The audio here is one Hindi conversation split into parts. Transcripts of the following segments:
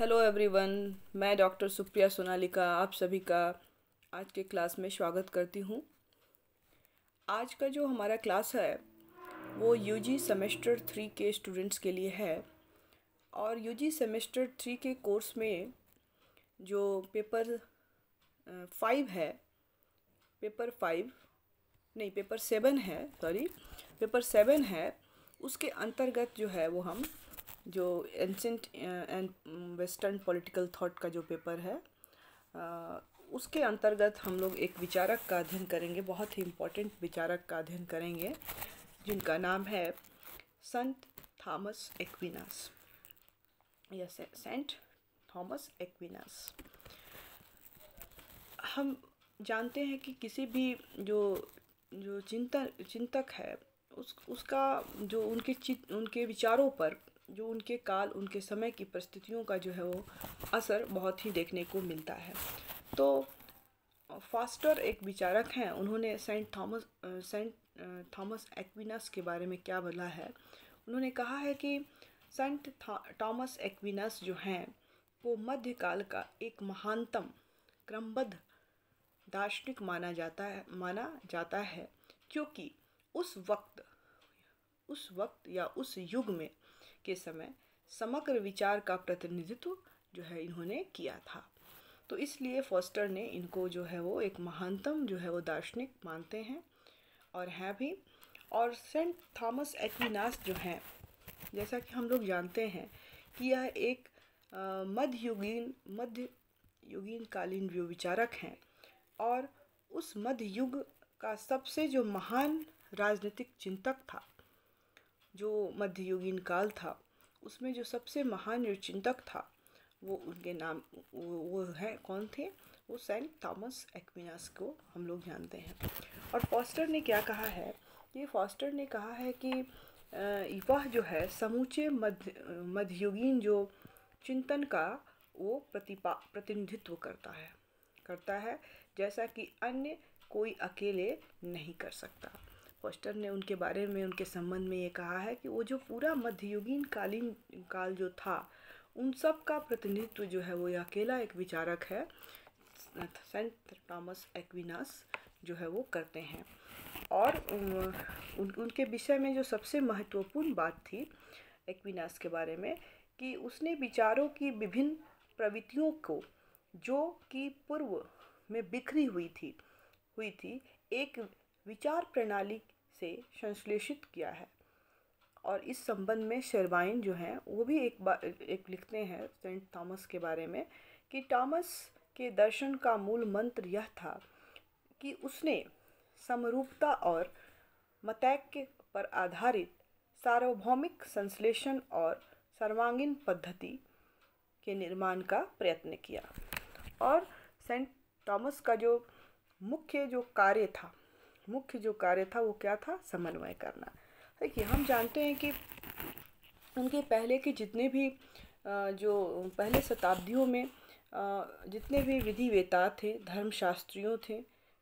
हेलो एवरीवन मैं डॉक्टर सुप्रिया सोनालिका आप सभी का आज के क्लास में स्वागत करती हूँ आज का जो हमारा क्लास है वो यूजी सेमेस्टर थ्री के स्टूडेंट्स के लिए है और यूजी सेमेस्टर थ्री के कोर्स में जो पेपर फाइव है पेपर फाइव नहीं पेपर सेवन है सॉरी पेपर सेवन है उसके अंतर्गत जो है वो हम जो ancient and western political thought का जो पेपर है uh, उसके अंतर्गत हम लोग एक विचारक का अध्ययन करेंगे बहुत ही इम्पोर्टेंट विचारक का अध्ययन करेंगे जिनका नाम है संत थॉमस एक्विनास या सेंट थॉमस एक्विनास हम जानते हैं कि किसी भी जो जो चिंतन चिंतक है उस उसका जो उनके चित उनके विचारों पर जो उनके काल उनके समय की परिस्थितियों का जो है वो असर बहुत ही देखने को मिलता है तो फास्टर एक विचारक हैं उन्होंने Saint Thomas Saint Thomas Aquinas के बारे में क्या बोला है उन्होंने कहा है कि सेंट थॉमस एक्विनस जो हैं वो मध्यकाल का एक महानतम क्रमबद्ध दार्शनिक माना जाता है माना जाता है क्योंकि उस वक्त उस वक्त या उस युग में के समय समग्र विचार का प्रतिनिधित्व जो है इन्होंने किया था तो इसलिए फॉस्टर ने इनको जो है वो एक महानतम जो है वो दार्शनिक मानते हैं और हैं भी और सेंट थॉमस एक्विनास जो हैं जैसा कि हम लोग जानते हैं कि यह एक मध्ययुगीन मध्य युगीन कालीन विचारक हैं और उस मध्य युग का सबसे जो महान राजनीतिक चिंतक था जो मध्ययुगीन काल था उसमें जो सबसे महान निर्चिंतक था वो उनके नाम वो, वो हैं कौन थे वो सेंट थॉमस एक्विनास को हम लोग जानते हैं और फॉस्टर ने क्या कहा है ये फॉस्टर ने कहा है कि वह जो है समूचे मध्य मध्ययुगीन जो चिंतन का वो प्रतिपा प्रतिनिधित्व करता है करता है जैसा कि अन्य कोई अकेले नहीं कर सकता फॉस्टर ने उनके बारे में उनके संबंध में ये कहा है कि वो जो पूरा मध्ययुगीन कालीन काल जो था उन सब का प्रतिनिधित्व जो है वो अकेला एक विचारक है सेंट थॉमस एक्विनास जो है वो करते हैं और उन, उनके विषय में जो सबसे महत्वपूर्ण बात थी एक्विनास के बारे में कि उसने विचारों की विभिन्न प्रवृत्तियों को जो कि पूर्व में बिखरी हुई थी हुई थी एक विचार प्रणाली से संश्लेषित किया है और इस संबंध में शर्वाइन जो हैं वो भी एक बार एक लिखते हैं सेंट थॉमस के बारे में कि थॉमस के दर्शन का मूल मंत्र यह था कि उसने समरूपता और मतैक्य पर आधारित सार्वभौमिक संश्लेषण और सर्वांगीण पद्धति के निर्माण का प्रयत्न किया और सेंट थॉमस का जो मुख्य जो कार्य था मुख्य जो कार्य था वो क्या था समन्वय करना देखिए हम जानते हैं कि उनके पहले के जितने भी जो पहले शताब्दियों में जितने भी विधि वेता थे धर्मशास्त्रियों थे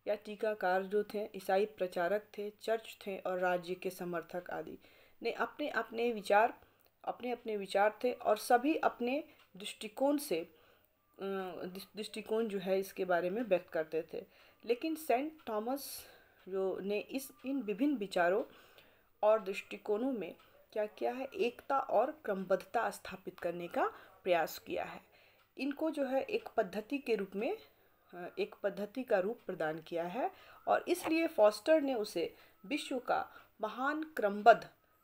या टीकाकार जो थे ईसाई प्रचारक थे चर्च थे और राज्य के समर्थक आदि ने अपने अपने विचार अपने अपने विचार थे और सभी अपने दृष्टिकोण से दृष्टिकोण जो है इसके बारे में व्यक्त करते थे लेकिन सेंट थॉमस जो ने इस इन विभिन्न विचारों और दृष्टिकोणों में क्या किया है एकता और क्रमबद्धता स्थापित करने का प्रयास किया है इनको जो है एक पद्धति के रूप में एक पद्धति का रूप प्रदान किया है और इसलिए फॉस्टर ने उसे विश्व का महान क्रमबद्ध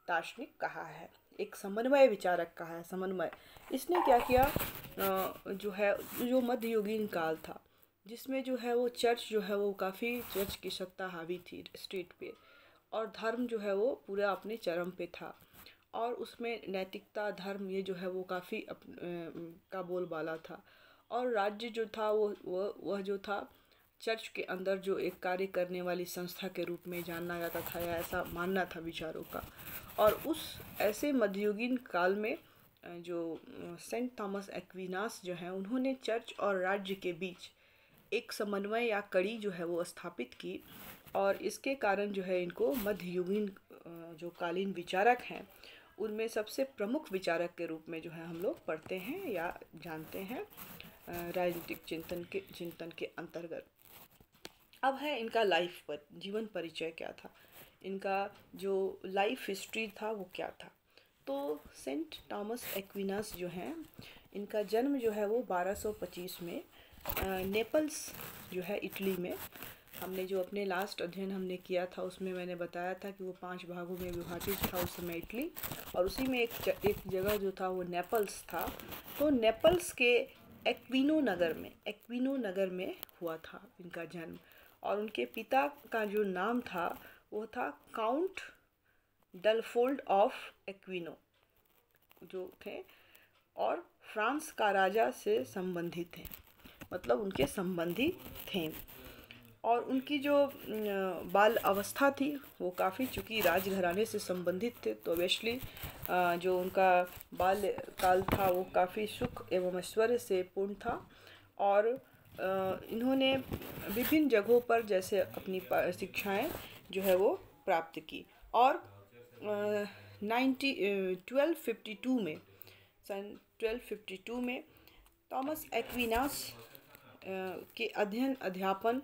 दार्शनिक कहा है एक समन्वय विचारक कहा है समन्वय इसने क्या किया जो है जो मध्ययुगीन काल था जिसमें जो है वो चर्च जो है वो काफ़ी चर्च की सत्ता हावी थी स्टेट पे और धर्म जो है वो पूरा अपने चरम पे था और उसमें नैतिकता धर्म ये जो है वो काफ़ी का बोलबाला था और राज्य जो था वो वह वह जो था चर्च के अंदर जो एक कार्य करने वाली संस्था के रूप में जाना जाता था या ऐसा मानना था विचारों का और उस ऐसे मध्ययुगीन काल में जो सेंट थॉमस एक्विनास जो हैं उन्होंने चर्च और राज्य के बीच एक समन्वय या कड़ी जो है वो स्थापित की और इसके कारण जो है इनको मध्ययुगीन जो कालीन विचारक हैं उनमें सबसे प्रमुख विचारक के रूप में जो है हम लोग पढ़ते हैं या जानते हैं राजनीतिक चिंतन के चिंतन के अंतर्गत अब है इनका लाइफ पर जीवन परिचय क्या था इनका जो लाइफ हिस्ट्री था वो क्या था तो सेंट थॉमस एक्विनास जो हैं इनका जन्म जो है वो 1225 में नेपल्स जो है इटली में हमने जो अपने लास्ट अध्ययन हमने किया था उसमें मैंने बताया था कि वो पांच भागों में विभाजित था उस समय इटली और उसी में एक एक जगह जो था वो नेपल्स था तो नेपल्स के एक्विनो नगर में एक्विनो नगर में हुआ था इनका जन्म और उनके पिता का जो नाम था वो था काउंट डलफोल्ड ऑफ एक्विनो जो थे और फ्रांस का राजा से संबंधित हैं मतलब उनके संबंधी थे और उनकी जो बाल अवस्था थी वो काफ़ी चूँकि राजघराने से संबंधित थे तो वैश्ली जो उनका बाल काल था वो काफ़ी सुख एवं ऐश्वर्य से पूर्ण था और इन्होंने विभिन्न जगहों पर जैसे अपनी शिक्षाएं जो है वो प्राप्त की और नाइन्टी ट्वेल्व फिफ्टी टू में सन ट्वेल्व फिफ्टी टू में थॉमस एक्विनास के अध्ययन अध्यापन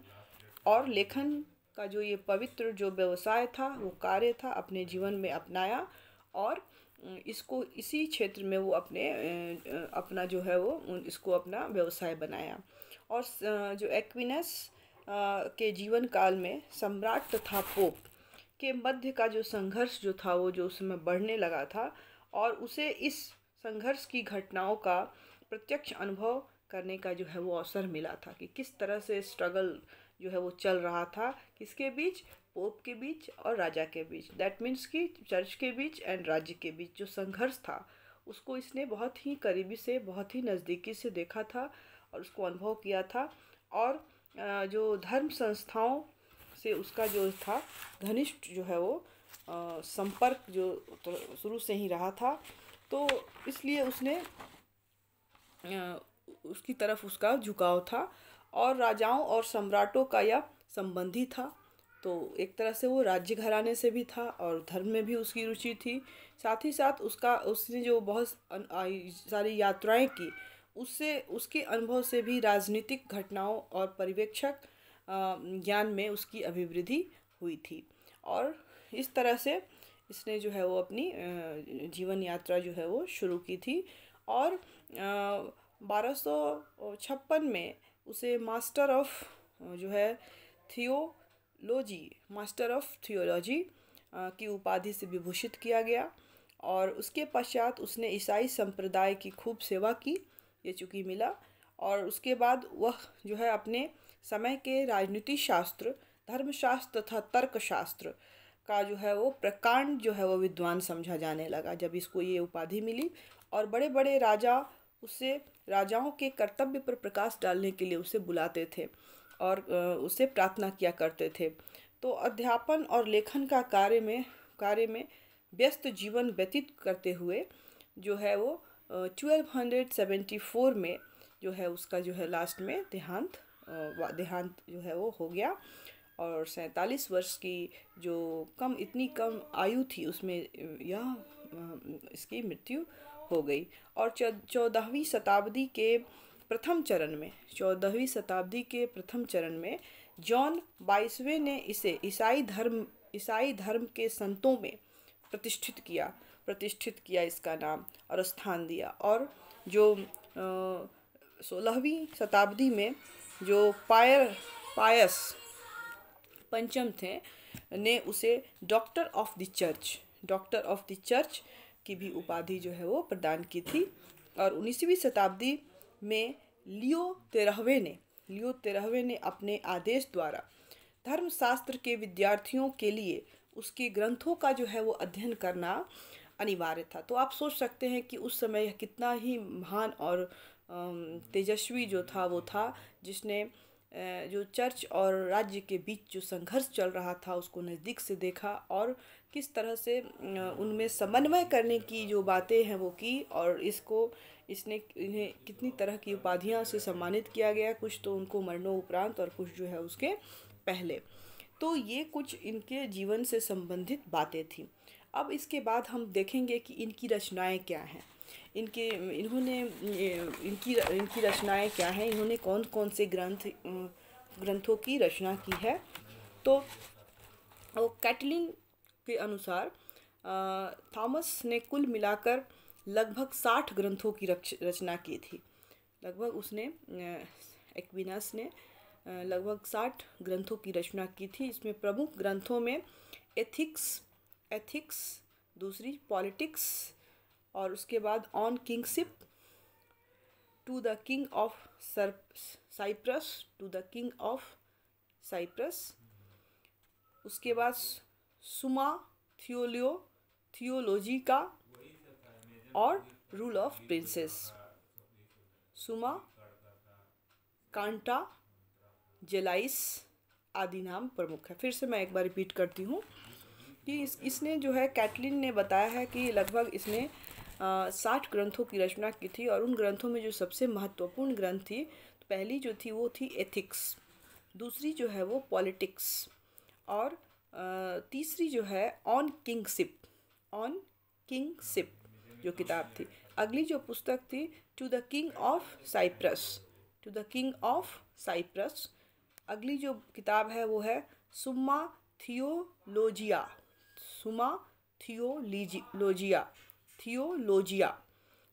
और लेखन का जो ये पवित्र जो व्यवसाय था वो कार्य था अपने जीवन में अपनाया और इसको इसी क्षेत्र में वो अपने अपना जो है वो इसको अपना व्यवसाय बनाया और जो एक्विनस के जीवन काल में सम्राट तथा पोप के मध्य का जो संघर्ष जो था वो जो उस समय बढ़ने लगा था और उसे इस संघर्ष की घटनाओं का प्रत्यक्ष अनुभव करने का जो है वो अवसर मिला था कि किस तरह से स्ट्रगल जो है वो चल रहा था किसके बीच पोप के बीच और राजा के बीच दैट मीन्स कि चर्च के बीच एंड राज्य के बीच जो संघर्ष था उसको इसने बहुत ही करीबी से बहुत ही नज़दीकी से देखा था और उसको अनुभव किया था और जो धर्म संस्थाओं से उसका जो था घनिष्ठ जो है वो संपर्क जो तो शुरू से ही रहा था तो इसलिए उसने उसकी तरफ उसका झुकाव था और राजाओं और सम्राटों का यह संबंधी था तो एक तरह से वो राज्य घराने से भी था और धर्म में भी उसकी रुचि थी साथ ही साथ उसका उसने जो बहुत सारी यात्राएं की उससे उसके अनुभव से भी राजनीतिक घटनाओं और पर्यवेक्षक ज्ञान में उसकी अभिवृद्धि हुई थी और इस तरह से इसने जो है वो अपनी जीवन यात्रा जो है वो शुरू की थी और बारह में उसे मास्टर ऑफ जो है थियोलॉजी मास्टर ऑफ थियोलॉजी की उपाधि से विभूषित किया गया और उसके पश्चात उसने ईसाई संप्रदाय की खूब सेवा की ये चूँकि मिला और उसके बाद वह जो है अपने समय के राजनीति शास्त्र धर्मशास्त्र तथा तर्कशास्त्र का जो है वो प्रकांड जो है वो विद्वान समझा जाने लगा जब इसको ये उपाधि मिली और बड़े बड़े राजा उससे राजाओं के कर्तव्य पर प्रकाश डालने के लिए उसे बुलाते थे और उसे प्रार्थना किया करते थे तो अध्यापन और लेखन का कार्य में कार्य में व्यस्त जीवन व्यतीत करते हुए जो है वो 1274 में जो है उसका जो है लास्ट में देहांत देहांत जो है वो हो गया और सैंतालीस वर्ष की जो कम इतनी कम आयु थी उसमें यह इसकी मृत्यु हो गई और चौदहवीं शताब्दी के प्रथम चरण में चौदहवीं शताब्दी के प्रथम चरण में जॉन बाईसवें ने इसे ईसाई धर्म ईसाई धर्म के संतों में प्रतिष्ठित किया प्रतिष्ठित किया इसका नाम और स्थान दिया और जो सोलहवीं शताब्दी में जो पायर पायस पंचम थे ने उसे doctor of the church doctor of the church की भी उपाधि जो है वो प्रदान की थी और उन्नीसवीं शताब्दी में लियो तेरहवे ने लियो तेरहवे ने अपने आदेश द्वारा धर्मशास्त्र के विद्यार्थियों के लिए उसके ग्रंथों का जो है वो अध्ययन करना अनिवार्य था तो आप सोच सकते हैं कि उस समय यह कितना ही महान और तेजस्वी जो था वो था जिसने जो चर्च और राज्य के बीच जो संघर्ष चल रहा था उसको नज़दीक से देखा और किस तरह से उनमें समन्वय करने की जो बातें हैं वो की और इसको इसने इन्हें कितनी तरह की उपाधियाँ से सम्मानित किया गया कुछ तो उनको मरणोपरांत और कुछ जो है उसके पहले तो ये कुछ इनके जीवन से संबंधित बातें थी अब इसके बाद हम देखेंगे कि इनकी रचनाएं क्या हैं इनके इन्होंने इनकी इनकी रचनाएं क्या हैं इन्होंने कौन कौन से ग्रंथ ग्रंथों की रचना की है तो कैटलिन के अनुसार थॉमस ने कुल मिलाकर लगभग साठ ग्रंथों की रचना की थी लगभग उसने एक्विनस ने लगभग साठ ग्रंथों की रचना की थी इसमें प्रमुख ग्रंथों में एथिक्स एथिक्स दूसरी पॉलिटिक्स और उसके बाद on kingship to the king of Cyprus to the king of Cyprus उसके बाद सुमा थियोलियो थियोलॉजी का और रूल ऑफ प्रिंसेस सुमा कांटा जेलाइस आदि नाम प्रमुख है फिर से मैं एक बार रिपीट करती हूँ कि इस इसने जो है कैटलिन ने बताया है कि लगभग इसने साठ ग्रंथों की रचना की थी और उन ग्रंथों में जो सबसे महत्वपूर्ण ग्रंथ थी तो पहली जो थी वो थी एथिक्स दूसरी जो है वो पॉलिटिक्स और तीसरी जो है ऑन किंगशिप ऑन किंगशिप जो किताब थी अगली जो पुस्तक थी to the king of Cyprus to the king of Cyprus अगली जो किताब है वो है सुमा थियोलोजिया सुमा लोजिया थियोलोजिया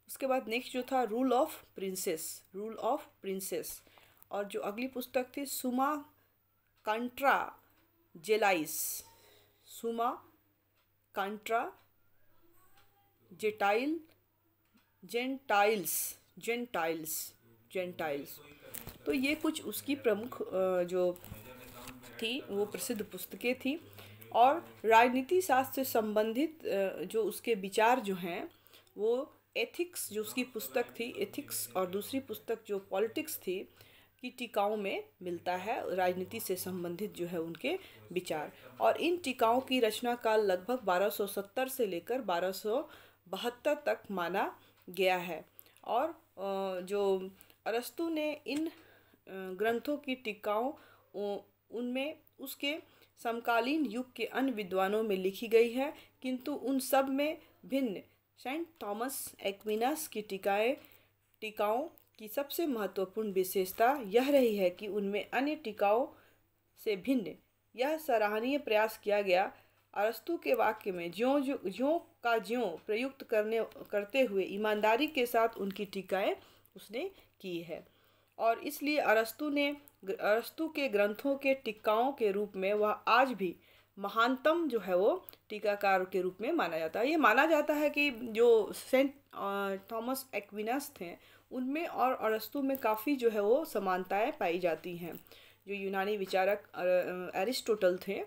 उसके बाद नेक्स्ट जो था rule of princes rule of princes और जो अगली पुस्तक थी Summa Contra Gentiles Summa Contra Gentile Gentiles Gentiles Gentiles तो ये कुछ उसकी प्रमुख जो थी वो प्रसिद्ध पुस्तकें थी और राजनीति शास्त्र से संबंधित जो उसके विचार जो हैं वो एथिक्स जो उसकी पुस्तक थी एथिक्स और दूसरी पुस्तक जो पॉलिटिक्स थी की टीकाओं में मिलता है राजनीति से संबंधित जो है उनके विचार और इन टीकाओं की रचना काल लगभग 1270 से लेकर बारह तक माना गया है और जो अरस्तु ने इन ग्रंथों की टीकाओं उनमें उसके समकालीन युग के अन्य विद्वानों में लिखी गई है किंतु उन सब में भिन्न सेंट थॉमस एक्विनास की टीकाएँ टीकाओं की सबसे महत्वपूर्ण विशेषता यह रही है कि उनमें अन्य टीकाओं से भिन्न यह सराहनीय प्रयास किया गया अरस्तु के वाक्य में ज्यों ज्यों ज्यों का ज्यों प्रयुक्त करने करते हुए ईमानदारी के साथ उनकी टीकाएँ उसने की है और इसलिए अरस्तु ने अरस्तु के ग्रंथों के टिक्काओं के रूप में वह आज भी महानतम जो है वो टीकाकार के रूप में माना जाता है ये माना जाता है कि जो सेंट थॉमस एक्विनस थे उनमें और अरस्तु में काफ़ी जो है वो समानताएं पाई जाती हैं जो यूनानी विचारक एरिस्टोटल थे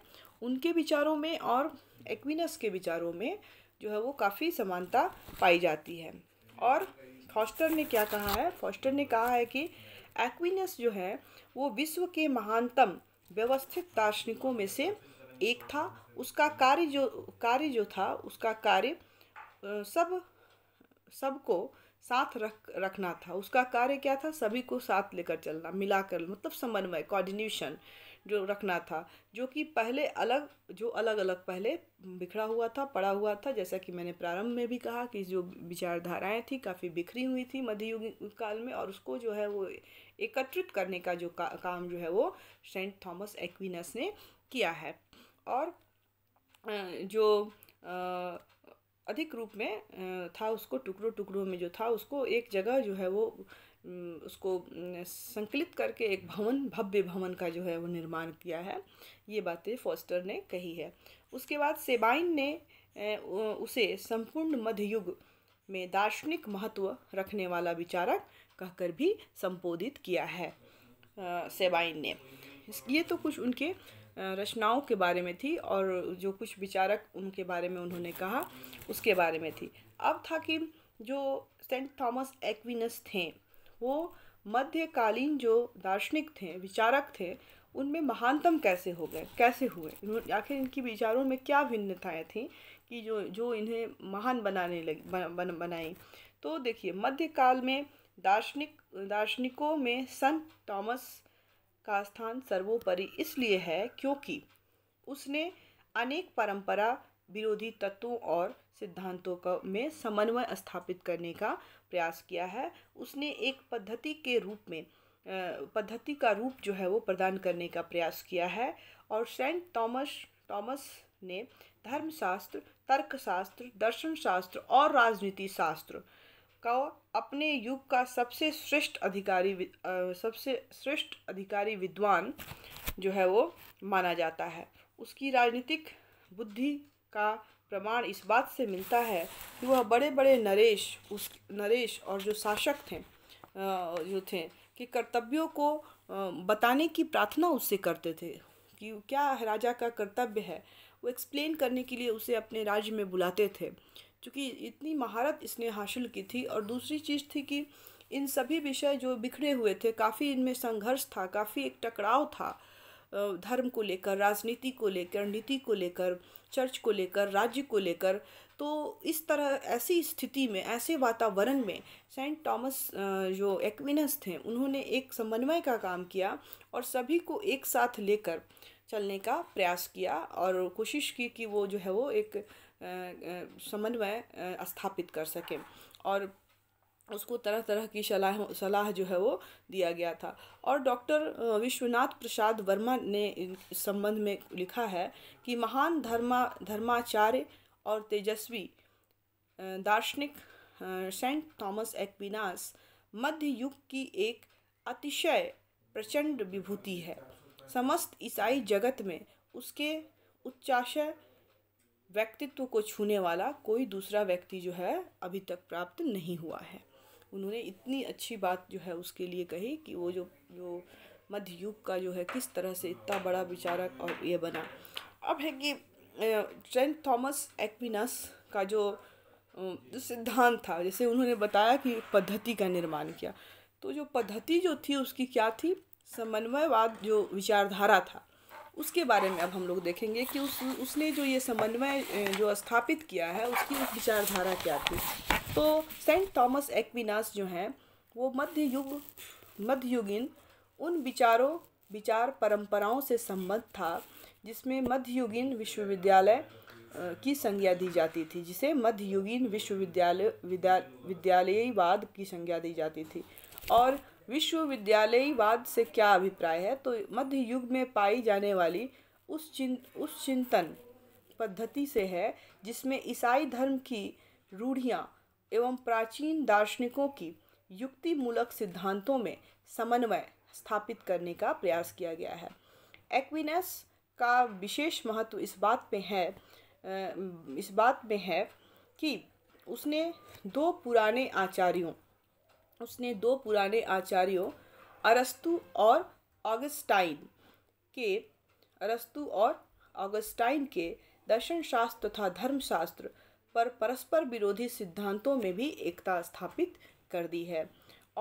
उनके विचारों में और एक्विनस के विचारों में जो है वो काफ़ी समानता पाई जाती है और फॉस्टर ने क्या कहा है फॉस्टर ने कहा है कि एक्विनस जो है वो विश्व के महानतम व्यवस्थित दार्शनिकों में से एक था उसका कार्य जो कार्य जो था उसका कार्य सब सबको साथ रख रखना था उसका कार्य क्या था सभी को साथ लेकर चलना मिलाकर मतलब समन्वय कोऑर्डिनेशन जो रखना था जो कि पहले अलग जो अलग अलग पहले बिखरा हुआ था पड़ा हुआ था जैसा कि मैंने प्रारंभ में भी कहा कि जो विचारधाराएं थी काफ़ी बिखरी हुई थी मध्ययुग काल में और उसको जो है वो एकत्रित करने का जो का, काम जो है वो सेंट थॉमस एक्विनस ने किया है और जो आ, अधिक रूप में था उसको टुकड़ों टुकड़ों में जो था उसको एक जगह जो है वो उसको संकलित करके एक भवन भव्य भवन का जो है वो निर्माण किया है ये बातें फॉस्टर ने कही है उसके बाद सेबाइन ने उसे संपूर्ण मध्ययुग में दार्शनिक महत्व रखने वाला विचारक कहकर भी संबोधित किया है सेबाइन ने ये तो कुछ उनके रचनाओं के बारे में थी और जो कुछ विचारक उनके बारे में उन्होंने कहा उसके बारे में थी अब था कि जो सेंट थॉमस एक्विनस थे वो मध्यकालीन जो दार्शनिक थे विचारक थे उनमें महानतम कैसे हो गए कैसे हुए आखिर इनकी विचारों में क्या भिन्नताएँ थीं कि जो जो इन्हें महान बनाने लगी बन, बन, बनाई तो देखिए मध्यकाल में दार्शनिक दार्शनिकों में संत थॉमस का स्थान सर्वोपरि इसलिए है क्योंकि उसने अनेक परंपरा विरोधी तत्वों और सिद्धांतों का में समन्वय स्थापित करने का प्रयास किया है उसने एक पद्धति के रूप में पद्धति का रूप जो है वो प्रदान करने का प्रयास किया है और सेंट थॉमस थॉमस ने धर्मशास्त्र तर्कशास्त्र दर्शनशास्त्र और राजनीति शास्त्र का अपने युग का सबसे श्रेष्ठ अधिकारी सबसे श्रेष्ठ अधिकारी विद्वान जो है वो माना जाता है उसकी राजनीतिक बुद्धि का प्रमाण इस बात से मिलता है कि वह बड़े बड़े नरेश उस नरेश और जो शासक थे जो थे कि कर्तव्यों को बताने की प्रार्थना उससे करते थे कि क्या राजा का कर्तव्य है वो एक्सप्लेन करने के लिए उसे अपने राज्य में बुलाते थे चूँकि इतनी महारत इसने हासिल की थी और दूसरी चीज़ थी कि इन सभी विषय जो बिखरे हुए थे काफ़ी इनमें संघर्ष था काफ़ी एक टकराव था धर्म को लेकर राजनीति को लेकर नीति को लेकर चर्च को लेकर राज्य को लेकर तो इस तरह ऐसी स्थिति में ऐसे वातावरण में सेंट थॉमस जो एक्विनस थे उन्होंने एक समन्वय का काम किया और सभी को एक साथ लेकर चलने का प्रयास किया और कोशिश की कि वो जो है वो एक समन्वय स्थापित कर सकें और उसको तरह तरह की सलाह सलाह जो है वो दिया गया था और डॉक्टर विश्वनाथ प्रसाद वर्मा ने इस संबंध में लिखा है कि महान धर्मा धर्माचार्य और तेजस्वी दार्शनिक सेंट थॉमस एक्विनास मध्य युग की एक अतिशय प्रचंड विभूति है समस्त ईसाई जगत में उसके उच्चाशय व्यक्तित्व को छूने वाला कोई दूसरा व्यक्ति जो है अभी तक प्राप्त नहीं हुआ है उन्होंने इतनी अच्छी बात जो है उसके लिए कही कि वो जो जो मध्ययुग का जो है किस तरह से इतना बड़ा विचारक और ये बना अब है कि ट्रेंट थॉमस एक्विनस का जो सिद्धांत था जैसे उन्होंने बताया कि पद्धति का निर्माण किया तो जो पद्धति जो थी उसकी क्या थी समन्वयवाद जो विचारधारा था उसके बारे में अब हम लोग देखेंगे कि उस उसने जो ये समन्वय जो स्थापित किया है उसकी उस विचारधारा क्या थी तो सेंट थॉमस एक्विनास जो हैं वो मध्य युग मध्ययुगीन उन विचारों विचार परंपराओं से संबद्ध था जिसमें मध्ययुगीन विश्वविद्यालय की संज्ञा दी जाती थी जिसे मध्ययुगीन विश्वविद्यालय विद्या विद्यालयवाद की संज्ञा दी जाती थी और विश्वविद्यालयवाद से क्या अभिप्राय है तो मध्य युग में पाई जाने वाली उस चिं उस चिंतन पद्धति से है जिसमें ईसाई धर्म की रूढ़ियाँ एवं प्राचीन दार्शनिकों की युक्तिमूलक सिद्धांतों में समन्वय स्थापित करने का प्रयास किया गया है एक्विनस का विशेष महत्व इस बात में है इस बात में है कि उसने दो पुराने आचार्यों उसने दो पुराने आचार्यों अरस्तु और ऑगस्टाइन के अरस्तु और ऑगस्टाइन के दर्शन शास्त्र तथा धर्मशास्त्र पर परस्पर विरोधी सिद्धांतों में भी एकता स्थापित कर दी है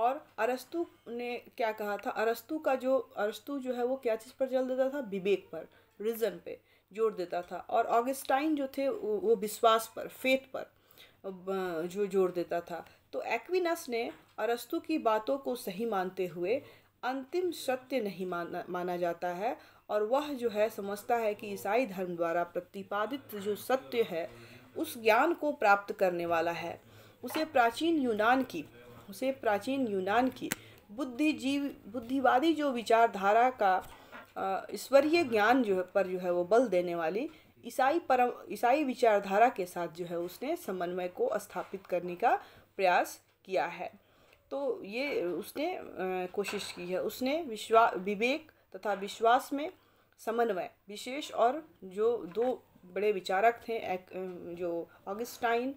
और अरस्तु ने क्या कहा था अरस्तु का जो अरस्तु जो है वो क्या चीज़ पर जल देता था विवेक पर रीज़न पे जोर देता था और ऑगस्टाइन जो थे वो विश्वास पर फेथ पर जो जोर देता था तो एक्विनस ने अरस्तु की बातों को सही मानते हुए अंतिम सत्य नहीं माना माना जाता है और वह जो है समझता है कि ईसाई धर्म द्वारा प्रतिपादित जो सत्य है उस ज्ञान को प्राप्त करने वाला है उसे प्राचीन यूनान की उसे प्राचीन यूनान की बुद्धिजीव बुद्धिवादी जो विचारधारा का ईश्वरीय ज्ञान जो है पर जो है वो बल देने वाली ईसाई परम ईसाई विचारधारा के साथ जो है उसने समन्वय को स्थापित करने का प्रयास किया है तो ये उसने कोशिश की है उसने विश्वास विवेक तथा विश्वास में समन्वय विशेष और जो दो बड़े विचारक थे एक जो ऑगस्टाइन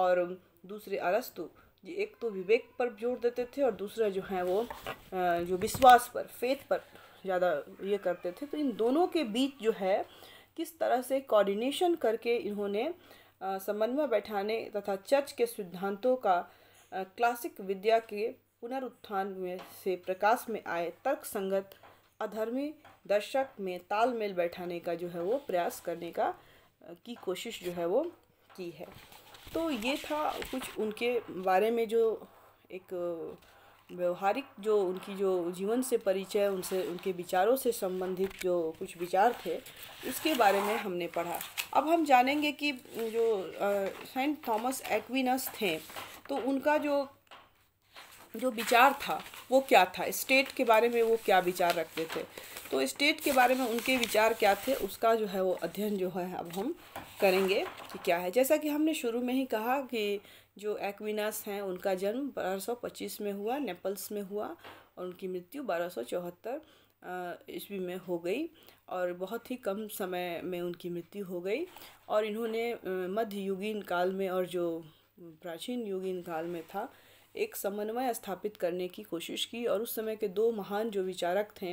और दूसरे अरस्तु ये एक तो विवेक पर जोर देते थे और दूसरा जो है वो जो विश्वास पर फेथ पर ज़्यादा ये करते थे तो इन दोनों के बीच जो है किस तरह से कोऑर्डिनेशन करके इन्होंने समन्वय बैठाने तथा चर्च के सिद्धांतों का क्लासिक विद्या के पुनरुत्थान में से प्रकाश में आए तर्क संगत अधर्मी दर्शक में तालमेल बैठाने का जो है वो प्रयास करने का की कोशिश जो है वो की है तो ये था कुछ उनके बारे में जो एक व्यवहारिक जो उनकी जो जीवन से परिचय उनसे उनके विचारों से संबंधित जो कुछ विचार थे उसके बारे में हमने पढ़ा अब हम जानेंगे कि जो सेंट थॉमस एक्विनस थे तो उनका जो जो विचार था वो क्या था स्टेट के बारे में वो क्या विचार रखते थे तो स्टेट के बारे में उनके विचार क्या थे उसका जो है वो अध्ययन जो है अब हम करेंगे कि क्या है जैसा कि हमने शुरू में ही कहा कि जो एक्विनास हैं उनका जन्म 1225 में हुआ नेपल्स में हुआ और उनकी मृत्यु बारह ईस्वी में हो गई और बहुत ही कम समय में उनकी मृत्यु हो गई और इन्होंने मध्य काल में और जो प्राचीन युगीन काल में था एक समन्वय स्थापित करने की कोशिश की और उस समय के दो महान जो विचारक थे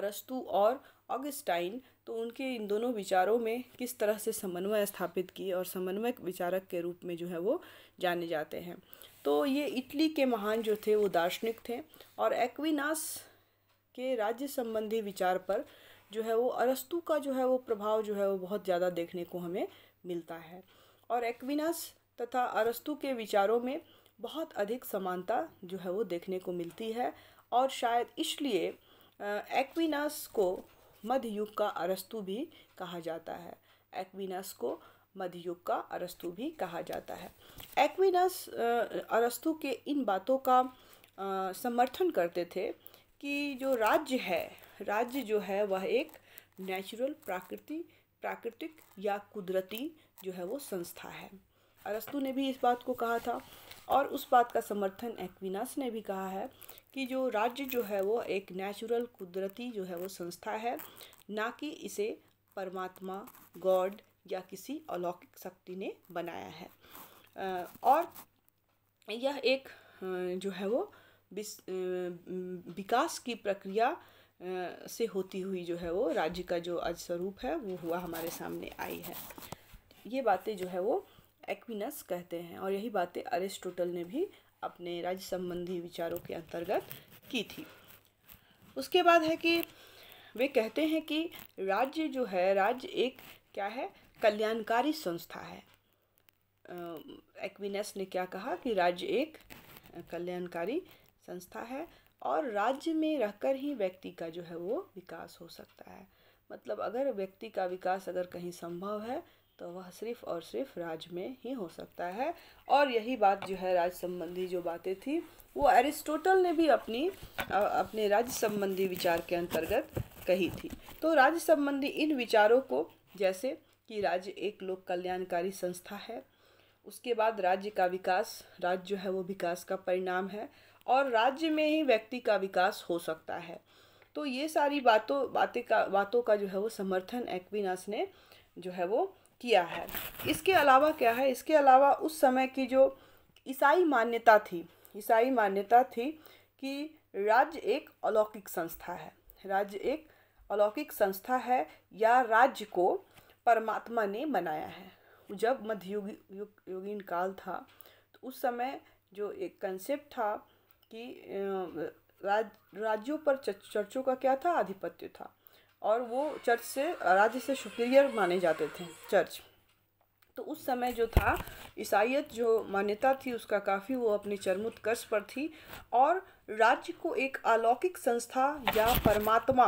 अरस्तु और ऑगस्टाइन तो उनके इन दोनों विचारों में किस तरह से समन्वय स्थापित किए और समन्वय विचारक के रूप में जो है वो जाने जाते हैं तो ये इटली के महान जो थे वो दार्शनिक थे और एक्विनास के राज्य संबंधी विचार पर जो है वो अरस्तु का जो है वो प्रभाव जो है वो बहुत ज़्यादा देखने को हमें मिलता है और एक्विनास तथा अरस्तु के विचारों में बहुत अधिक समानता जो है वो देखने को मिलती है और शायद इसलिए एक्विनास को मध्ययुग का अरस्तु भी कहा जाता है एक्विनस को मध्ययुग का अरस्तु भी कहा जाता है एक्विनस अरस्तु के इन बातों का समर्थन करते थे कि जो राज्य है राज्य जो है वह एक नेचुरल प्राकृति प्राकृतिक या कुदरती जो है वो संस्था है अरस्तु ने भी इस बात को कहा था और उस बात का समर्थन एक्विनास ने भी कहा है कि जो राज्य जो है वो एक नेचुरल कुदरती जो है वो संस्था है ना कि इसे परमात्मा गॉड या किसी अलौकिक शक्ति ने बनाया है और यह एक जो है वो विकास की प्रक्रिया से होती हुई जो है वो राज्य का जो आज स्वरूप है वो हुआ हमारे सामने आई है ये बातें जो है वो एक्विनस कहते हैं और यही बातें अरिस्टोटल ने भी अपने राज्य संबंधी विचारों के अंतर्गत की थी उसके बाद है कि वे कहते हैं कि राज्य जो है राज्य एक क्या है कल्याणकारी संस्था है एक्विनस ने क्या कहा कि राज्य एक कल्याणकारी संस्था है और राज्य में रहकर ही व्यक्ति का जो है वो विकास हो सकता है मतलब अगर व्यक्ति का विकास अगर कहीं संभव है तो वह सिर्फ और सिर्फ राज में ही हो सकता है और यही बात जो है राज संबंधी जो बातें थी वो एरिस्टोटल ने भी अपनी अपने राज्य संबंधी विचार के अंतर्गत कही थी तो राज्य संबंधी इन विचारों को जैसे कि राज्य एक लोक कल्याणकारी संस्था है उसके बाद राज्य का विकास राज्य जो है वो विकास का परिणाम है और राज्य में ही व्यक्ति का विकास हो सकता है तो ये सारी बातों बातें का बातों का जो है वो समर्थन एक्विनास ने जो है वो किया है इसके अलावा क्या है इसके अलावा उस समय की जो ईसाई मान्यता थी ईसाई मान्यता थी कि राज्य एक अलौकिक संस्था है राज्य एक अलौकिक संस्था है या राज्य को परमात्मा ने बनाया है जब मध्ययुग युग युगीन काल था तो उस समय जो एक कंसेप्ट था कि राज राज्यों पर चर्चों का क्या था आधिपत्य था और वो चर्च से राज्य से सुपीरियर माने जाते थे चर्च तो उस समय जो था ईसाइत जो मान्यता थी उसका काफ़ी वो अपने चरमोत्कर्ष पर थी और राज्य को एक अलौकिक संस्था या परमात्मा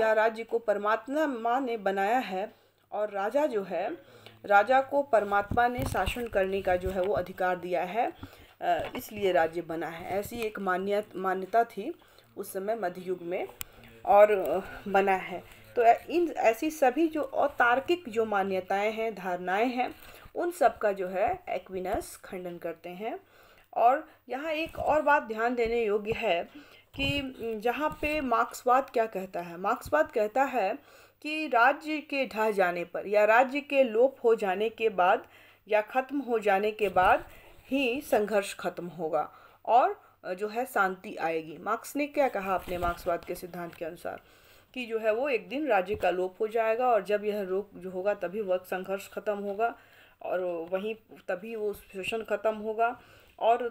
या राज्य को परमात्मा माँ ने बनाया है और राजा जो है राजा को परमात्मा ने शासन करने का जो है वो अधिकार दिया है इसलिए राज्य बना है ऐसी एक मान्य मान्यता थी उस समय मध्ययुग में और बना है तो इन ऐसी सभी जो अतार्किक जो मान्यताएं हैं धारणाएं हैं उन सब का जो है एक्विनस खंडन करते हैं और यहाँ एक और बात ध्यान देने योग्य है कि जहाँ पे मार्क्सवाद क्या कहता है मार्क्सवाद कहता है कि राज्य के ढह जाने पर या राज्य के लोप हो जाने के बाद या ख़त्म हो जाने के बाद ही संघर्ष खत्म होगा और जो है शांति आएगी मार्क्स ने क्या कहा अपने मार्क्सवाद के सिद्धांत के अनुसार कि जो है वो एक दिन राज्य का लोप हो जाएगा और जब यह रोग जो होगा तभी वर्ग संघर्ष खत्म होगा और वहीं तभी वो शोषण खत्म होगा और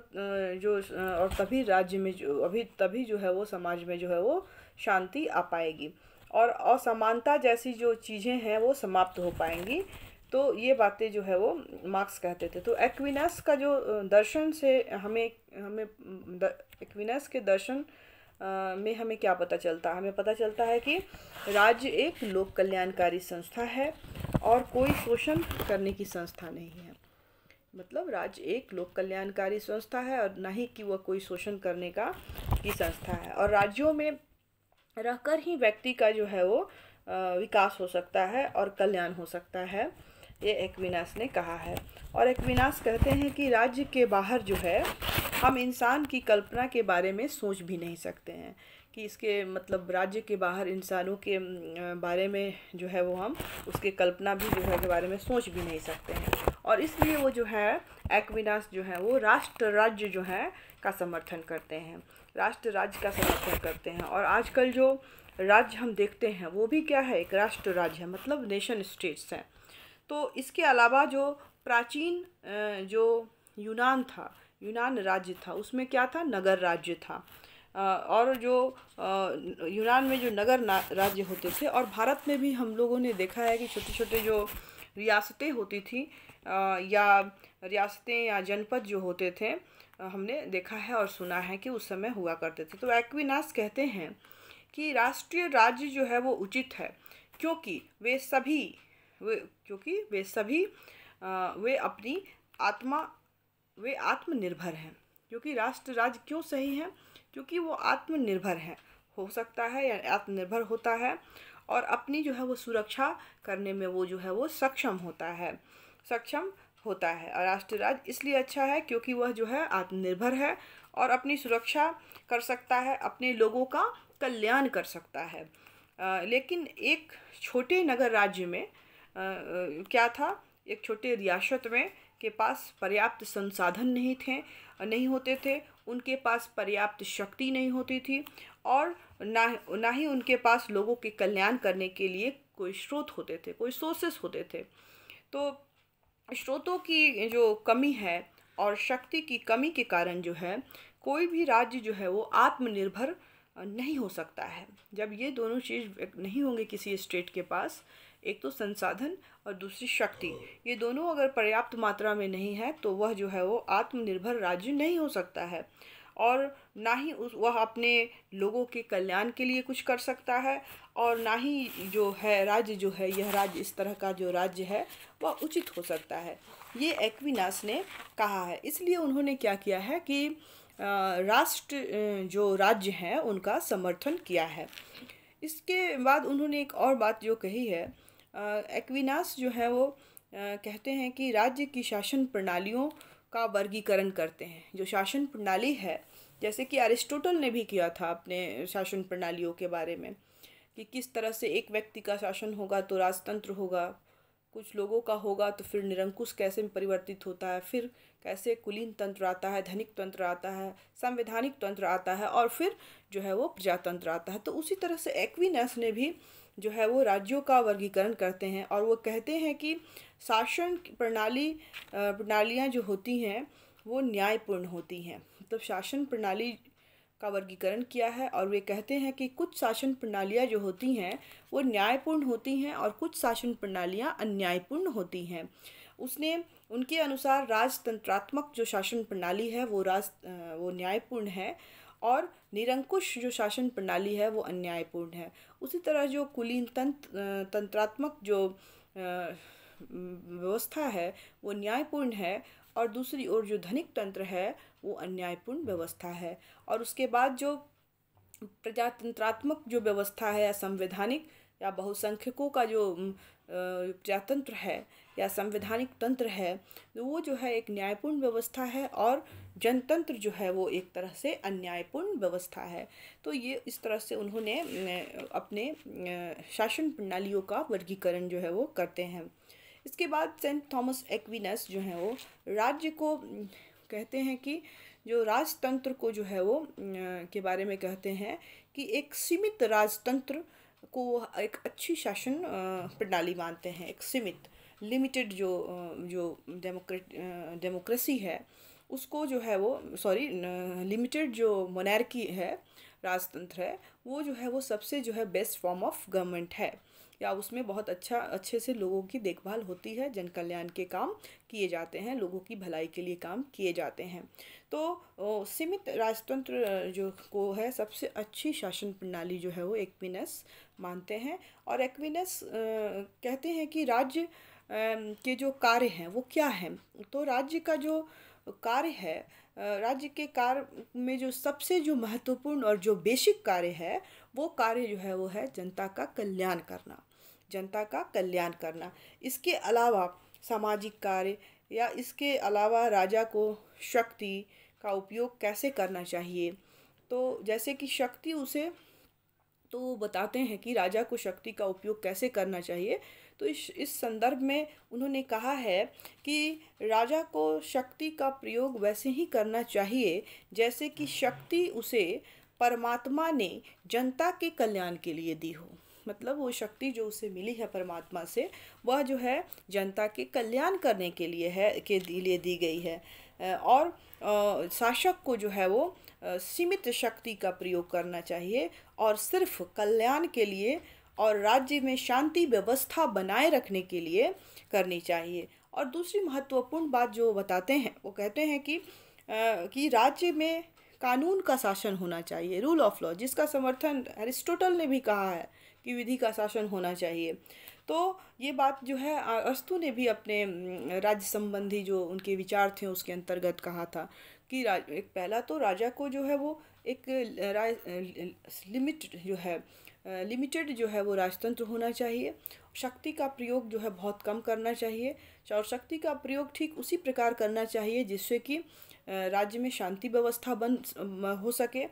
जो और तभी राज्य में जो अभी तभी जो है वो समाज में जो है वो शांति आ पाएगी और असमानता जैसी जो चीज़ें हैं वो समाप्त हो पाएंगी तो ये बातें जो है वो मार्क्स कहते थे तो एक्विनस का जो दर्शन से हमें हमें एक्विनस के दर्शन में हमें क्या पता चलता है हमें पता चलता है कि राज्य एक लोक कल्याणकारी संस्था है और कोई शोषण करने की संस्था नहीं है मतलब राज्य एक लोक कल्याणकारी संस्था है और ना ही कि वह कोई शोषण करने का की संस्था है और राज्यों में रहकर ही व्यक्ति का जो है वो विकास हो सकता है और कल्याण हो सकता है ये एक्विनास ने कहा है और एक्विनास कहते हैं कि राज्य के बाहर जो है हम इंसान की कल्पना के बारे में सोच भी नहीं सकते हैं कि इसके मतलब राज्य के बाहर इंसानों के बारे में जो है वो हम उसके कल्पना भी जो है के बारे में सोच भी नहीं सकते हैं और इसलिए वो जो है एक्विनास जो है वो राष्ट्र राज्य जो है का समर्थन करते हैं राष्ट्र राज्य का समर्थन करते हैं और आजकल जो राज्य हम देखते हैं वो भी क्या है एक राष्ट्र राज्य है मतलब नेशन स्टेट्स हैं तो इसके अलावा जो प्राचीन जो यूनान था यूनान राज्य था उसमें क्या था नगर राज्य था और जो यूनान में जो नगर राज्य होते थे और भारत में भी हम लोगों ने देखा है कि छोटे छोटे जो रियासतें होती थी या रियासतें या जनपद जो होते थे हमने देखा है और सुना है कि उस समय हुआ करते थे तो एक्विनास कहते हैं कि राष्ट्रीय राज्य जो है वो उचित है क्योंकि वे सभी वे क्योंकि वे सभी वे अपनी आत्मा वे आत्मनिर्भर हैं क्योंकि राष्ट्र राज्य क्यों सही है क्योंकि वो आत्मनिर्भर हैं हो सकता है या आत्मनिर्भर होता है और अपनी जो है वो सुरक्षा करने में वो जो है वो सक्षम होता है सक्षम होता है और राष्ट्र राज्य इसलिए अच्छा है क्योंकि वह जो है आत्मनिर्भर है और अपनी सुरक्षा कर सकता है अपने लोगों का कल्याण कर सकता है आ, लेकिन एक छोटे नगर राज्य में क्या था एक छोटे रियासत में के पास पर्याप्त संसाधन नहीं थे नहीं होते थे उनके पास पर्याप्त शक्ति नहीं होती थी और ना ना ही उनके पास लोगों के कल्याण करने के लिए कोई स्रोत होते थे कोई सोर्सेस होते थे तो स्रोतों की जो कमी है और शक्ति की कमी के कारण जो है कोई भी राज्य जो है वो आत्मनिर्भर नहीं हो सकता है जब ये दोनों चीज़ नहीं होंगे किसी स्टेट के पास एक तो संसाधन और दूसरी शक्ति ये दोनों अगर पर्याप्त मात्रा में नहीं है तो वह जो है वो आत्मनिर्भर राज्य नहीं हो सकता है और ना ही उस वह अपने लोगों के कल्याण के लिए कुछ कर सकता है और ना ही जो है राज्य जो है यह राज्य इस तरह का जो राज्य है वह उचित हो सकता है ये एक्विनास ने कहा है इसलिए उन्होंने क्या किया है कि राष्ट्र जो राज्य हैं उनका समर्थन किया है इसके बाद उन्होंने एक और बात जो कही है एक्विनास जो है वो आ, कहते हैं कि राज्य की शासन प्रणालियों का वर्गीकरण करते हैं जो शासन प्रणाली है जैसे कि अरिस्टोटल ने भी किया था अपने शासन प्रणालियों के बारे में कि किस तरह से एक व्यक्ति का शासन होगा तो राजतंत्र होगा कुछ लोगों का होगा तो फिर निरंकुश कैसे में परिवर्तित होता है फिर कैसे कुलीन तंत्र आता है धनिक तंत्र आता है संवैधानिक तंत्र आता है और फिर जो है वो प्रजातंत्र आता है तो उसी तरह से एक्विनेस ने भी जो है वो राज्यों का वर्गीकरण करते हैं और वो कहते हैं कि शासन प्रणाली प्रणालियाँ जो होती हैं वो न्यायपूर्ण होती हैं मतलब तो शासन प्रणाली का वर्गीकरण किया है और वे कहते हैं कि कुछ शासन प्रणालियाँ जो होती हैं वो न्यायपूर्ण होती हैं और कुछ शासन प्रणालियाँ अन्यायपूर्ण होती हैं उसने उनके अनुसार राजतंत्रात्मक जो शासन प्रणाली है वो राज वो न्यायपूर्ण है और निरंकुश जो शासन प्रणाली है वो अन्यायपूर्ण है उसी तरह जो कुलीन तंत्र तंत्रात्मक जो व्यवस्था है वो न्यायपूर्ण है और दूसरी ओर जो धनिक तंत्र है वो अन्यायपूर्ण व्यवस्था है और उसके बाद जो प्रजातंत्रात्मक जो व्यवस्था है या संवैधानिक या बहुसंख्यकों का जो प्रजातंत्र है या संवैधानिक तंत्र है वो जो है एक न्यायपूर्ण व्यवस्था है और जनतंत्र जो है वो एक तरह से अन्यायपूर्ण व्यवस्था है तो ये इस तरह से उन्होंने अपने शासन प्रणालियों का वर्गीकरण जो है वो करते हैं इसके बाद सेंट थॉमस एक्विनस जो है वो राज्य को कहते हैं कि जो राजतंत्र को जो है वो के बारे में कहते हैं कि एक सीमित राजतंत्र को एक अच्छी शासन प्रणाली मानते हैं एक सीमित लिमिटेड जो जो डेमोक्रेट डेमोक्रेसी है उसको जो है वो सॉरी लिमिटेड जो मोनार्की है राजतंत्र है वो जो है वो सबसे जो है बेस्ट फॉर्म ऑफ गवर्नमेंट है या उसमें बहुत अच्छा अच्छे से लोगों की देखभाल होती है जन कल्याण के काम किए जाते हैं लोगों की भलाई के लिए काम किए जाते हैं तो सीमित राजतंत्र जो को है सबसे अच्छी शासन प्रणाली जो है वो एक्विनस मानते हैं और एक्विनस कहते हैं कि राज्य के जो कार्य हैं वो क्या हैं तो राज्य का जो कार्य है राज्य के कार्य में जो सबसे जो महत्वपूर्ण और जो बेसिक कार्य है वो कार्य जो है वो है जनता का कल्याण करना जनता का कल्याण करना इसके अलावा सामाजिक कार्य या इसके अलावा राजा को शक्ति का उपयोग कैसे करना चाहिए तो जैसे कि शक्ति उसे तो बताते हैं कि राजा को शक्ति का उपयोग कैसे करना चाहिए तो इस इस संदर्भ में उन्होंने कहा है कि राजा को शक्ति का प्रयोग वैसे ही करना चाहिए जैसे कि शक्ति उसे परमात्मा ने जनता के कल्याण के लिए दी हो मतलब वो शक्ति जो उसे मिली है परमात्मा से वह जो है जनता के कल्याण करने के लिए है के लिए दी गई है और शासक को जो है वो सीमित शक्ति का प्रयोग करना चाहिए और सिर्फ कल्याण के लिए और राज्य में शांति व्यवस्था बनाए रखने के लिए करनी चाहिए और दूसरी महत्वपूर्ण बात जो बताते हैं वो कहते हैं कि आ, कि राज्य में कानून का शासन होना चाहिए रूल ऑफ लॉ जिसका समर्थन एरिस्टोटल ने भी कहा है कि विधि का शासन होना चाहिए तो ये बात जो है अस्तु ने भी अपने राज्य संबंधी जो उनके विचार थे उसके अंतर्गत कहा था कि राज एक पहला तो राजा को जो है वो एक लिमिट जो है लिमिटेड जो है वो राजतंत्र होना चाहिए शक्ति का प्रयोग जो है बहुत कम करना चाहिए और शक्ति का प्रयोग ठीक उसी प्रकार करना चाहिए जिससे कि राज्य में शांति व्यवस्था बन हो सके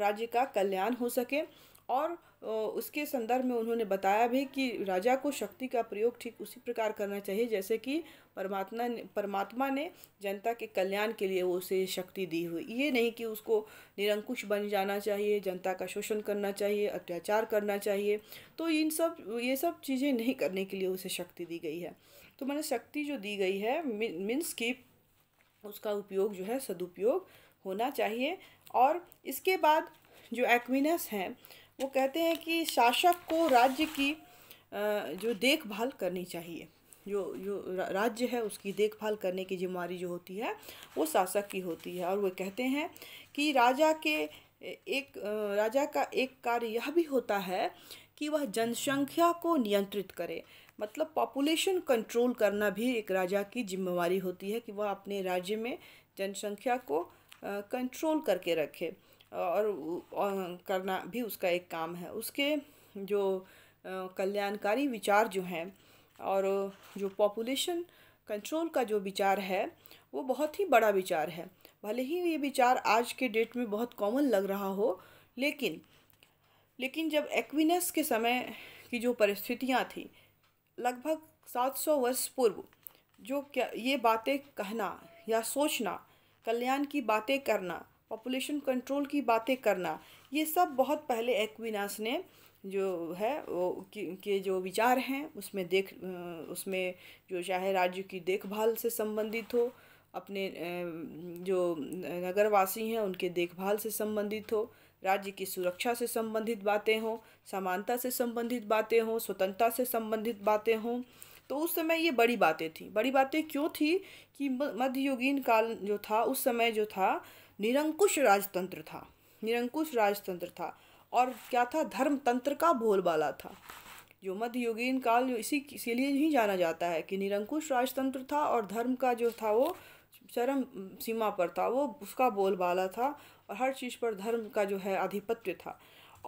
राज्य का कल्याण हो सके और उसके संदर्भ में उन्होंने बताया भी कि राजा को शक्ति का प्रयोग ठीक उसी प्रकार करना चाहिए जैसे कि परमात्मा ने परमात्मा ने जनता के कल्याण के लिए उसे शक्ति दी हुई ये नहीं कि उसको निरंकुश बन जाना चाहिए जनता का शोषण करना चाहिए अत्याचार करना चाहिए तो इन सब ये सब चीज़ें नहीं करने के लिए उसे शक्ति दी गई है तो मैंने मतलब शक्ति जो दी गई है मीन्स की उसका उपयोग जो है सदुपयोग होना चाहिए और इसके बाद जो एक्विनस हैं वो कहते हैं कि शासक को राज्य की जो देखभाल करनी चाहिए जो जो राज्य है उसकी देखभाल करने की जिम्मेवारी जो होती है वो शासक की होती है और वो कहते हैं कि राजा के एक राजा का एक कार्य यह भी होता है कि वह जनसंख्या को नियंत्रित करे मतलब पॉपुलेशन कंट्रोल करना भी एक राजा की जिम्मेवारी होती है कि वह अपने राज्य में जनसंख्या को कंट्रोल करके रखे और करना भी उसका एक काम है उसके जो कल्याणकारी विचार जो हैं और जो पॉपुलेशन कंट्रोल का जो विचार है वो बहुत ही बड़ा विचार है भले ही ये विचार आज के डेट में बहुत कॉमन लग रहा हो लेकिन लेकिन जब एक्विनस के समय की जो परिस्थितियाँ थी लगभग 700 वर्ष पूर्व जो क्या ये बातें कहना या सोचना कल्याण की बातें करना पॉपुलेशन कंट्रोल की बातें करना ये सब बहुत पहले एक्विनास ने जो है वो के जो विचार हैं उसमें देख उसमें जो चाहे राज्य की देखभाल से संबंधित हो अपने जो नगरवासी हैं उनके देखभाल से संबंधित हो राज्य की सुरक्षा से संबंधित बातें हों समानता से संबंधित बातें हों स्वतंत्रता से संबंधित बातें हों तो उस समय ये बड़ी बातें थी बड़ी बातें क्यों थी कि मध्ययुगीन काल जो था उस समय जो था निरंकुश राजतंत्र था निरंकुश राजतंत्र था और क्या था धर्म तंत्र का बोलबाला था जो मध्ययुगीन काल इसी इसीलिए ही जाना जाता है कि निरंकुश राजतंत्र था और धर्म का जो था वो चरम सीमा पर था वो उसका बोलबाला था और हर चीज़ पर धर्म का जो है आधिपत्य था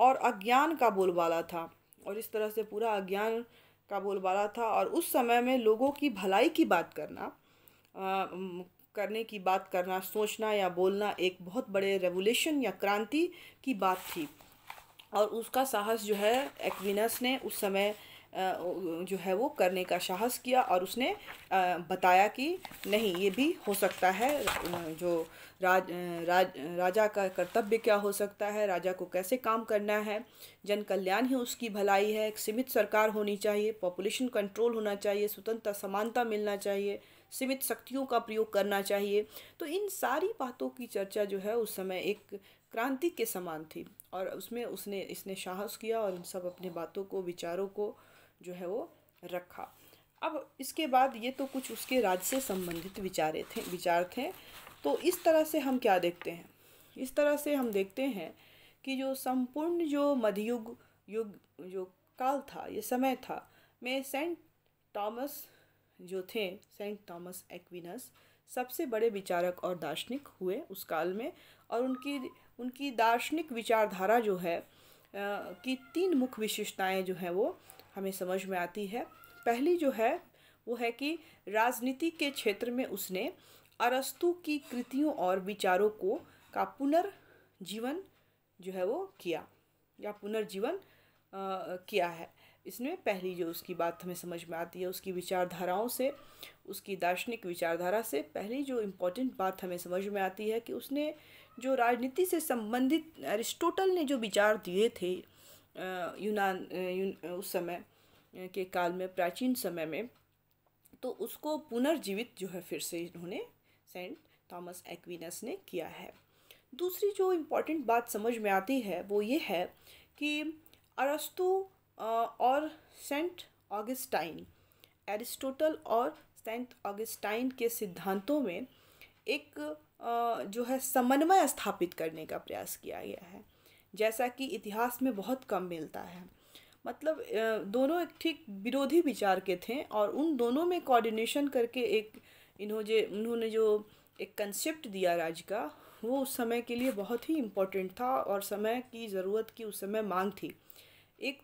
और अज्ञान का बोलबाला था और इस तरह से पूरा अज्ञान का बोलबाला था और उस समय में लोगों की भलाई की बात करना आ, करने की बात करना सोचना या बोलना एक बहुत बड़े रेवोल्यूशन या क्रांति की बात थी और उसका साहस जो है एक्विनस ने उस समय जो है वो करने का साहस किया और उसने बताया कि नहीं ये भी हो सकता है जो राज, राज राजा का कर्तव्य क्या हो सकता है राजा को कैसे काम करना है जन कल्याण ही उसकी भलाई है एक सीमित सरकार होनी चाहिए पॉपुलेशन कंट्रोल होना चाहिए स्वतंत्रता समानता मिलना चाहिए सीमित शक्तियों का प्रयोग करना चाहिए तो इन सारी बातों की चर्चा जो है उस समय एक क्रांति के समान थी और उसमें उसने इसने साहस किया और इन सब अपने बातों को विचारों को जो है वो रखा अब इसके बाद ये तो कुछ उसके राज्य से संबंधित विचारे थे विचार थे तो इस तरह से हम क्या देखते हैं इस तरह से हम देखते हैं कि जो संपूर्ण जो मध्ययुग युग जो काल था ये समय था में सेंट थॉमस जो थे सेंट थॉमस एक्विनस सबसे बड़े विचारक और दार्शनिक हुए उस काल में और उनकी उनकी दार्शनिक विचारधारा जो है की तीन मुख्य विशेषताएं जो हैं वो हमें समझ में आती है पहली जो है वो है कि राजनीति के क्षेत्र में उसने अरस्तु की कृतियों और विचारों को का पुनर्जीवन जो है वो किया या पुनर्जीवन किया है इसमें पहली जो उसकी बात हमें समझ में आती है उसकी विचारधाराओं से उसकी दार्शनिक विचारधारा से पहली जो इम्पोर्टेंट बात हमें समझ में आती है कि उसने जो राजनीति से संबंधित अरिस्टोटल ने जो विचार दिए थे यूनान यून, उस समय के काल में प्राचीन समय में तो उसको पुनर्जीवित जो है फिर से इन्होंने सेंट थॉमस एक्विनस ने किया है दूसरी जो इम्पोर्टेंट बात समझ में आती है वो ये है कि अरस्तु और सेंट ऑगस्टाइन एरिस्टोटल और सेंट ऑगस्टाइन के सिद्धांतों में एक जो है समन्वय स्थापित करने का प्रयास किया गया है जैसा कि इतिहास में बहुत कम मिलता है मतलब दोनों एक ठीक विरोधी विचार के थे और उन दोनों में कोऑर्डिनेशन करके एक इन्होंने उन्होंने जो एक कंसेप्ट दिया राज्य का वो उस समय के लिए बहुत ही इम्पोर्टेंट था और समय की ज़रूरत की उस समय मांग थी एक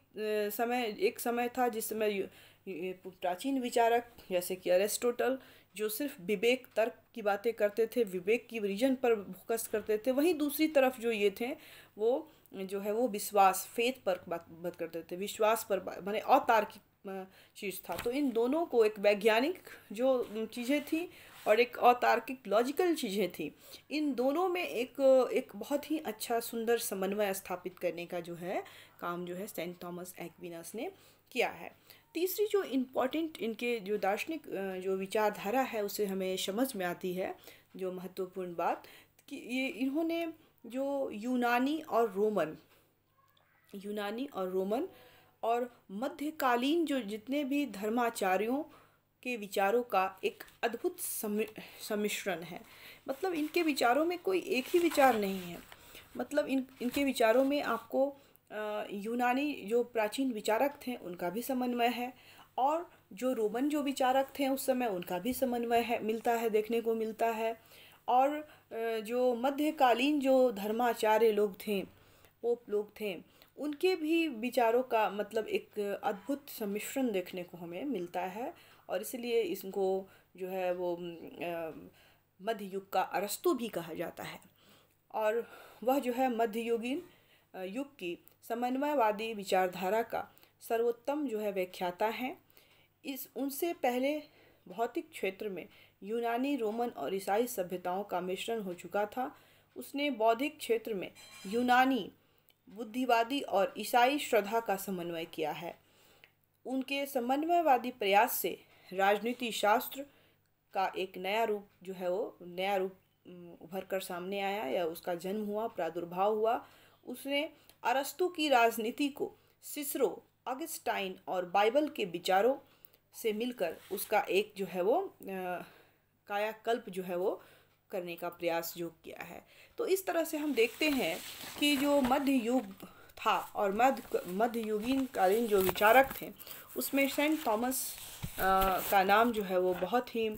समय एक समय था जिस समय प्राचीन विचारक जैसे कि अरेस्टोटल जो सिर्फ विवेक तर्क की बातें करते थे विवेक की रीजन पर फोकस करते थे वहीं दूसरी तरफ जो ये थे वो जो है वो विश्वास फेथ पर बात बात करते थे विश्वास पर माने अतार्किक चीज़ था तो इन दोनों को एक वैज्ञानिक जो चीज़ें थी और एक अतार्किक लॉजिकल चीज़ें थी इन दोनों में एक एक बहुत ही अच्छा सुंदर समन्वय स्थापित करने का जो है काम जो है सेंट थॉमस एक्विनस ने किया है तीसरी जो इम्पॉर्टेंट इनके जो दार्शनिक जो विचारधारा है उसे हमें समझ में आती है जो महत्वपूर्ण बात कि ये इन्होंने जो यूनानी और रोमन यूनानी और रोमन और मध्यकालीन जो जितने भी धर्माचार्यों के विचारों का एक अद्भुत सम्मिश्रण है मतलब इनके विचारों में कोई एक ही विचार नहीं है मतलब इन इनके विचारों में आपको यूनानी जो प्राचीन विचारक थे उनका भी समन्वय है और जो रोमन जो विचारक थे उस समय उनका भी समन्वय है मिलता है देखने को मिलता है और जो मध्यकालीन जो धर्माचार्य लोग थे पोप लोग थे उनके भी विचारों का मतलब एक अद्भुत सम्मिश्रण देखने को हमें मिलता है और इसलिए इसको जो है वो मध्ययुग का अरस्तु भी कहा जाता है और वह जो है मध्ययुगीन युग की समन्वयवादी विचारधारा का सर्वोत्तम जो है व्याख्याता हैं इस उनसे पहले भौतिक क्षेत्र में यूनानी रोमन और ईसाई सभ्यताओं का मिश्रण हो चुका था उसने बौद्धिक क्षेत्र में यूनानी बुद्धिवादी और ईसाई श्रद्धा का समन्वय किया है उनके समन्वयवादी प्रयास से राजनीति शास्त्र का एक नया रूप जो है वो नया रूप उभर कर सामने आया या उसका जन्म हुआ प्रादुर्भाव हुआ उसने अरस्तु की राजनीति को सिसरो अगस्टाइन और बाइबल के विचारों से मिलकर उसका एक जो है वो कायाकल्प जो है वो करने का प्रयास जो किया है तो इस तरह से हम देखते हैं कि जो मध्य युग था और मध्य मध्ययुगीन कालीन जो विचारक थे उसमें सेंट थॉमस का नाम जो है वो बहुत ही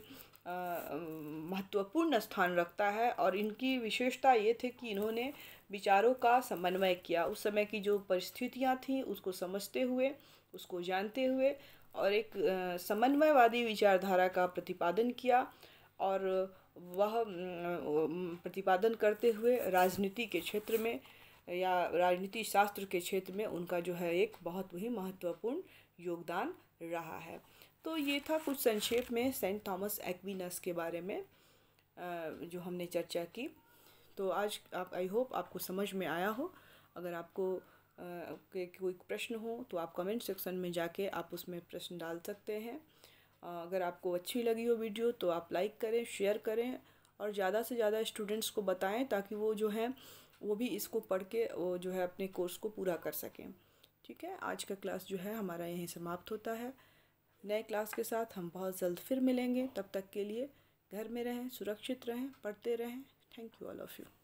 महत्वपूर्ण स्थान रखता है और इनकी विशेषता ये थी कि इन्होंने विचारों का समन्वय किया उस समय की जो परिस्थितियाँ थीं उसको समझते हुए उसको जानते हुए और एक समन्वयवादी विचारधारा का प्रतिपादन किया और वह प्रतिपादन करते हुए राजनीति के क्षेत्र में या राजनीति शास्त्र के क्षेत्र में उनका जो है एक बहुत ही महत्वपूर्ण योगदान रहा है तो ये था कुछ संक्षेप में सेंट थॉमस एक्विनस के बारे में जो हमने चर्चा की तो आज आप आई होप आपको समझ में आया हो अगर आपको के कोई प्रश्न हो तो आप कमेंट सेक्शन में जाके आप उसमें प्रश्न डाल सकते हैं अगर आपको अच्छी लगी हो वीडियो तो आप लाइक करें शेयर करें और ज़्यादा से ज़्यादा स्टूडेंट्स को बताएं ताकि वो जो है वो भी इसको पढ़ के वो जो है अपने कोर्स को पूरा कर सकें ठीक है आज का क्लास जो है हमारा यहीं समाप्त होता है नए क्लास के साथ हम बहुत जल्द फिर मिलेंगे तब तक के लिए घर में रहें सुरक्षित रहें पढ़ते रहें Thank you all of you.